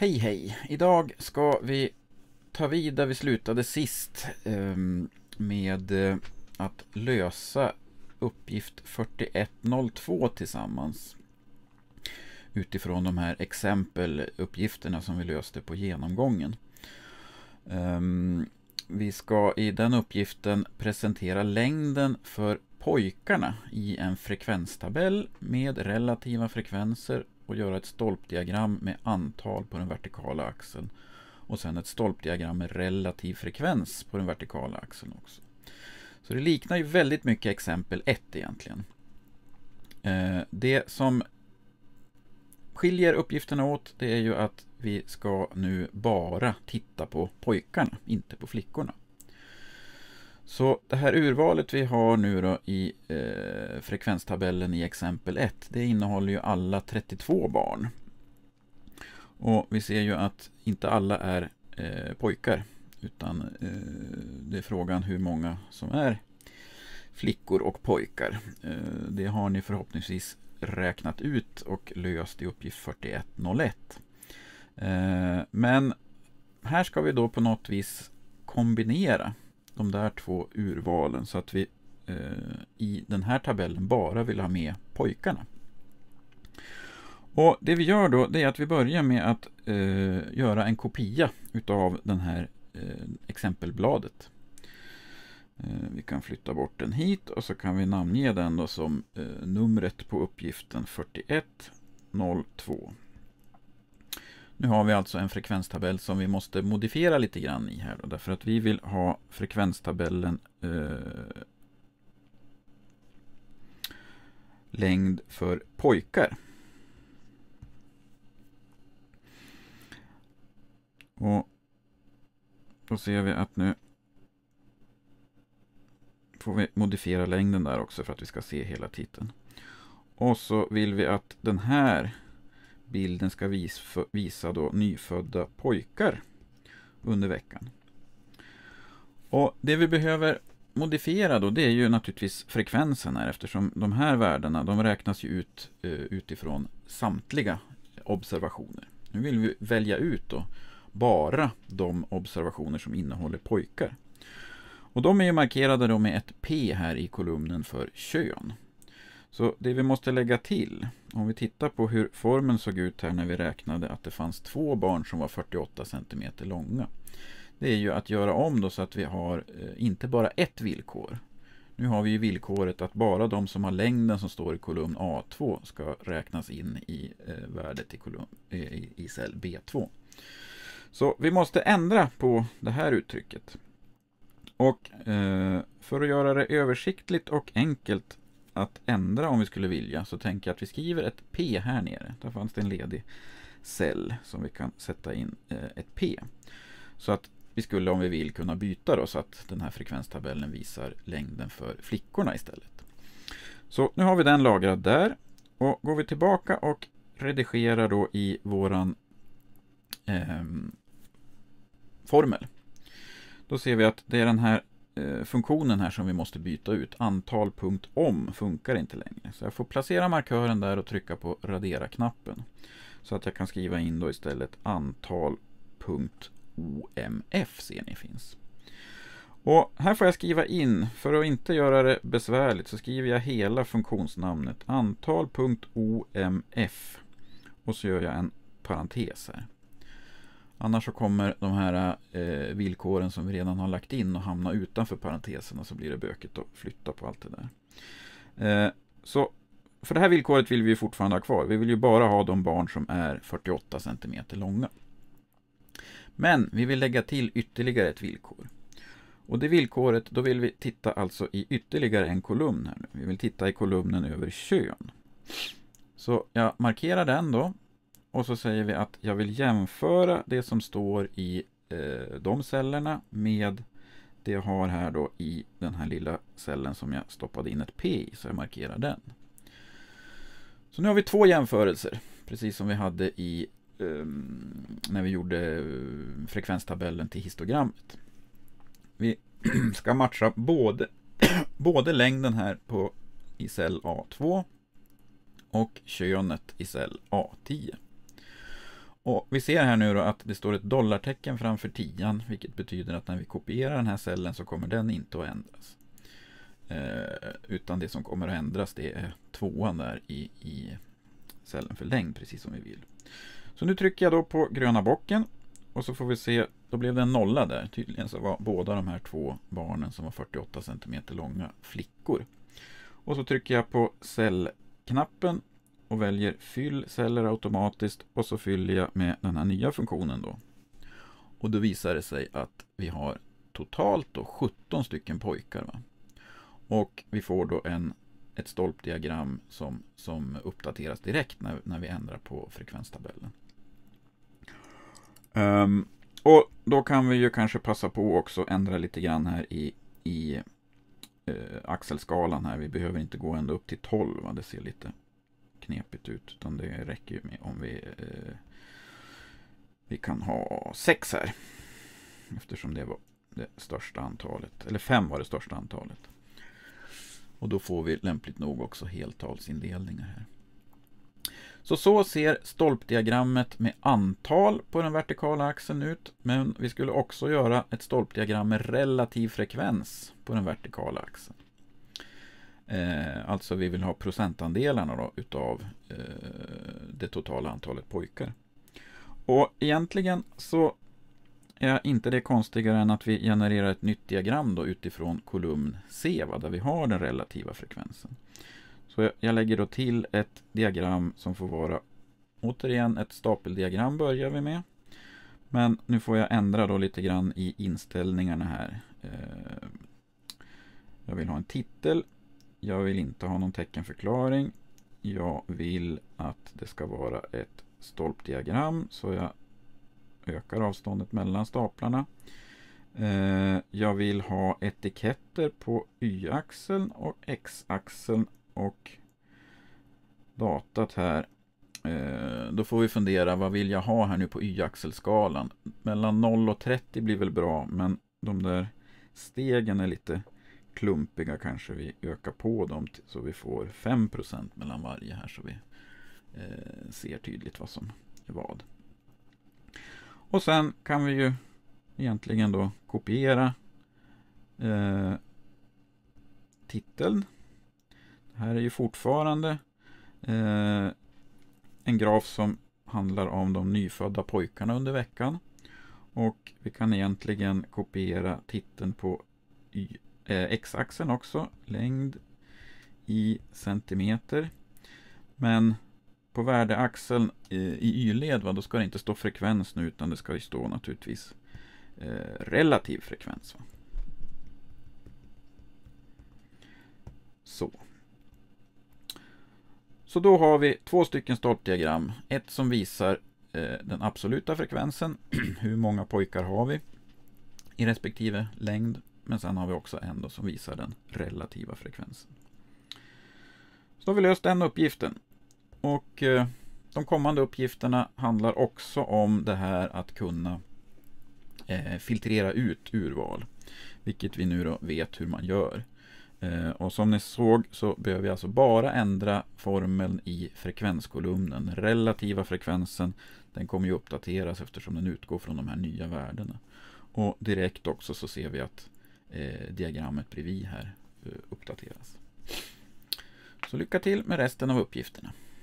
Hej hej! Idag ska vi ta vid där vi slutade sist ehm, med eh, att lösa uppgift 4102 tillsammans utifrån de här exempeluppgifterna som vi löste på genomgången. Ehm, vi ska i den uppgiften presentera längden för pojkarna i en frekvenstabell med relativa frekvenser och göra ett stolpdiagram med antal på den vertikala axeln och sen ett stolpdiagram med relativ frekvens på den vertikala axeln också. Så det liknar ju väldigt mycket exempel 1 egentligen. Eh, det som skiljer uppgifterna åt det är ju att vi ska nu bara titta på pojkarna, inte på flickorna. Så det här urvalet vi har nu då i eh, frekvenstabellen i exempel 1, det innehåller ju alla 32 barn. Och vi ser ju att inte alla är eh, pojkar, utan eh, det är frågan hur många som är flickor och pojkar. Eh, det har ni förhoppningsvis räknat ut och löst i uppgift 4101. Eh, men här ska vi då på något vis kombinera de där två urvalen så att vi eh, i den här tabellen bara vill ha med pojkarna. Och Det vi gör då det är att vi börjar med att eh, göra en kopia utav den här eh, exempelbladet. Eh, vi kan flytta bort den hit och så kan vi namnge den då som eh, numret på uppgiften 4102. Nu har vi alltså en frekvenstabell som vi måste modifiera lite grann i här. Då, därför att vi vill ha frekvenstabellen eh, längd för pojkar. Och då ser vi att nu får vi modifiera längden där också för att vi ska se hela titeln. Och så vill vi att den här bilden ska vis, visa då nyfödda pojkar under veckan. Och Det vi behöver modifiera då, det är ju naturligtvis frekvensen här eftersom de här värdena de räknas ju ut eh, utifrån samtliga observationer. Nu vill vi välja ut då bara de observationer som innehåller pojkar. Och De är markerade då med ett P här i kolumnen för kön. Så det vi måste lägga till, om vi tittar på hur formen såg ut här när vi räknade att det fanns två barn som var 48 cm långa. Det är ju att göra om då så att vi har eh, inte bara ett villkor. Nu har vi ju villkoret att bara de som har längden som står i kolumn A2 ska räknas in i eh, värdet i, kolumn, i, cell B2. Så vi måste ändra på det här uttrycket. Och eh, för att göra det översiktligt och enkelt att ändra om vi skulle vilja så tänker jag att vi skriver ett P här nere. Där fanns det en ledig cell som vi kan sätta in eh, ett P. Så att vi skulle om vi vill kunna byta då så att den här frekvenstabellen visar längden för flickorna istället. Så nu har vi den lagrad där. Och Går vi tillbaka och redigerar då i våran eh, formel. Då ser vi att det är den här Eh, funktionen här som vi måste byta ut. Antal.om funkar inte längre. Så jag får placera markören där och trycka på radera-knappen. Så att jag kan skriva in då istället antal.omf ser ni finns. Och här får jag skriva in, för att inte göra det besvärligt så skriver jag hela funktionsnamnet antal.omf och så gör jag en parentes här. Annars så kommer de här eh, villkoren som vi redan har lagt in att hamna utanför parentesen och så blir det bökigt att flytta på allt det där. Eh, så för det här villkoret vill vi fortfarande ha kvar. Vi vill ju bara ha de barn som är 48 cm långa. Men vi vill lägga till ytterligare ett villkor. Och det villkoret, då vill vi titta alltså i ytterligare en kolumn här nu. Vi vill titta i kolumnen över kön. Så jag markerar den då och så säger vi att jag vill jämföra det som står i eh, de cellerna med det jag har här då i den här lilla cellen som jag stoppade in ett P i, så jag markerar den. Så nu har vi två jämförelser, precis som vi hade i eh, när vi gjorde eh, frekvenstabellen till histogrammet. Vi ska matcha både, både längden här på, i cell A2 och könet i cell A10. Och vi ser här nu då att det står ett dollartecken framför tian, vilket betyder att när vi kopierar den här cellen så kommer den inte att ändras. Eh, utan det som kommer att ändras det är tvåan där i, i cellen för längd, precis som vi vill. Så nu trycker jag då på gröna bocken och så får vi se, då blev det en nolla där. Tydligen så var båda de här två barnen som var 48 cm långa flickor. Och så trycker jag på cellknappen och väljer fyll celler automatiskt och så fyller jag med den här nya funktionen då. Och då visar det sig att vi har totalt då 17 stycken pojkar. Va? Och vi får då en, ett stolpdiagram som, som uppdateras direkt när, när vi ändrar på frekvenstabellen. Um, och då kan vi ju kanske passa på också ändra lite grann här i, i eh, axelskalan här. Vi behöver inte gå ända upp till 12, det ser lite knepigt ut. Utan det räcker ju med om vi, eh, vi kan ha sex här. Eftersom det var det största antalet. Eller fem var det största antalet. Och då får vi lämpligt nog också heltalsindelningar här. Så så ser stolpdiagrammet med antal på den vertikala axeln ut. Men vi skulle också göra ett stolpdiagram med relativ frekvens på den vertikala axeln. Eh, alltså vi vill ha procentandelarna då, utav eh, det totala antalet pojkar. Och egentligen så är inte det konstigare än att vi genererar ett nytt diagram då utifrån kolumn C, va, där vi har den relativa frekvensen. Så jag, jag lägger då till ett diagram som får vara återigen ett stapeldiagram börjar vi med. Men nu får jag ändra då lite grann i inställningarna här. Eh, jag vill ha en titel jag vill inte ha någon teckenförklaring. Jag vill att det ska vara ett stolpdiagram så jag ökar avståndet mellan staplarna. Eh, jag vill ha etiketter på y-axeln och x-axeln och datat här. Eh, då får vi fundera, vad vill jag ha här nu på y-axelskalan? Mellan 0 och 30 blir väl bra, men de där stegen är lite klumpiga kanske vi ökar på dem så vi får 5% mellan varje här så vi eh, ser tydligt vad som är vad. Och sen kan vi ju egentligen då kopiera eh, titeln. Det här är ju fortfarande eh, en graf som handlar om de nyfödda pojkarna under veckan. Och vi kan egentligen kopiera titeln på y Eh, x-axeln också, längd i centimeter. Men på värdeaxeln eh, i y-led, då ska det inte stå frekvens nu utan det ska stå naturligtvis eh, relativ frekvens. Så. Så då har vi två stycken stolpdiagram. Ett som visar den absoluta frekvensen, hur många pojkar har vi i respektive längd men sen har vi också en då som visar den relativa frekvensen. Så har vi löst den uppgiften. Och eh, de kommande uppgifterna handlar också om det här att kunna eh, filtrera ut urval. Vilket vi nu då vet hur man gör. Eh, och som ni såg så behöver vi alltså bara ändra formeln i frekvenskolumnen. Den relativa frekvensen den kommer ju uppdateras eftersom den utgår från de här nya värdena. Och direkt också så ser vi att Eh, diagrammet bredvid här eh, uppdateras. Så lycka till med resten av uppgifterna.